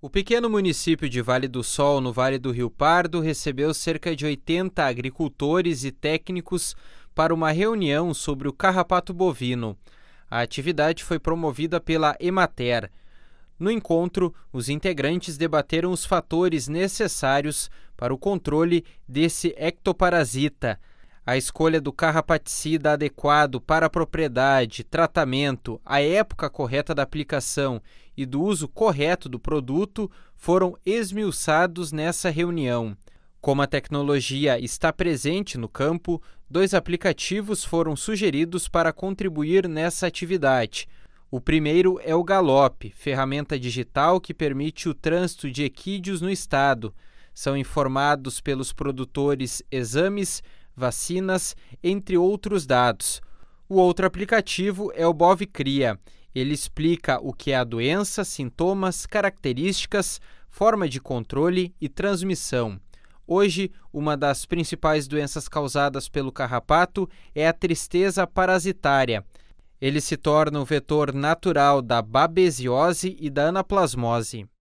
O pequeno município de Vale do Sol, no Vale do Rio Pardo, recebeu cerca de 80 agricultores e técnicos para uma reunião sobre o carrapato bovino. A atividade foi promovida pela Emater. No encontro, os integrantes debateram os fatores necessários para o controle desse ectoparasita. A escolha do carrapaticida adequado para a propriedade, tratamento, a época correta da aplicação e do uso correto do produto foram esmiuçados nessa reunião. Como a tecnologia está presente no campo, dois aplicativos foram sugeridos para contribuir nessa atividade. O primeiro é o Galope, ferramenta digital que permite o trânsito de equídeos no estado. São informados pelos produtores exames, vacinas, entre outros dados. O outro aplicativo é o BovCria. Ele explica o que é a doença, sintomas, características, forma de controle e transmissão. Hoje, uma das principais doenças causadas pelo carrapato é a tristeza parasitária. Ele se torna o vetor natural da babesiose e da anaplasmose.